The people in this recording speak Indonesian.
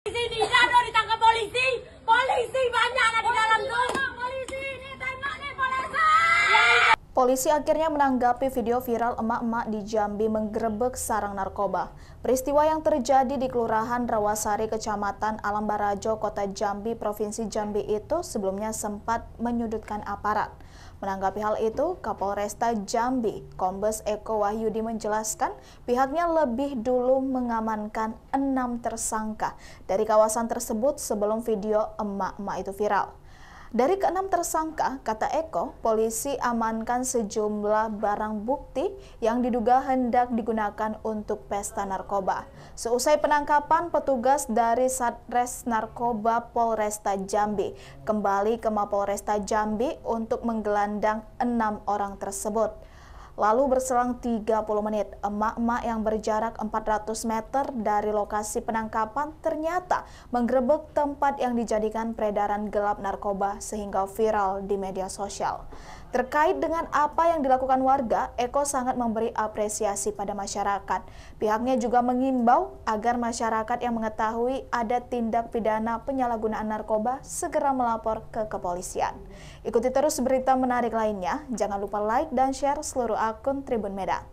Di sini, Rano ditangkap polisi. Polisi, Pak Polisi akhirnya menanggapi video viral emak-emak di Jambi menggerebek sarang narkoba. Peristiwa yang terjadi di Kelurahan Rawasari, Kecamatan Alam Barajo, Kota Jambi, Provinsi Jambi itu sebelumnya sempat menyudutkan aparat. Menanggapi hal itu, Kapolresta Jambi, Kombes Eko Wahyudi menjelaskan pihaknya lebih dulu mengamankan enam tersangka dari kawasan tersebut sebelum video emak-emak itu viral. Dari keenam tersangka, kata Eko, polisi amankan sejumlah barang bukti yang diduga hendak digunakan untuk pesta narkoba. Seusai penangkapan, petugas dari Satres Narkoba Polresta Jambi kembali ke Mapolresta Jambi untuk menggelandang enam orang tersebut. Lalu berselang 30 menit, emak-emak yang berjarak 400 meter dari lokasi penangkapan ternyata menggerebek tempat yang dijadikan peredaran gelap narkoba sehingga viral di media sosial. Terkait dengan apa yang dilakukan warga, Eko sangat memberi apresiasi pada masyarakat. Pihaknya juga mengimbau agar masyarakat yang mengetahui ada tindak pidana penyalahgunaan narkoba segera melapor ke kepolisian. Ikuti terus berita menarik lainnya. Jangan lupa like dan share seluruh akun Tribun Medan.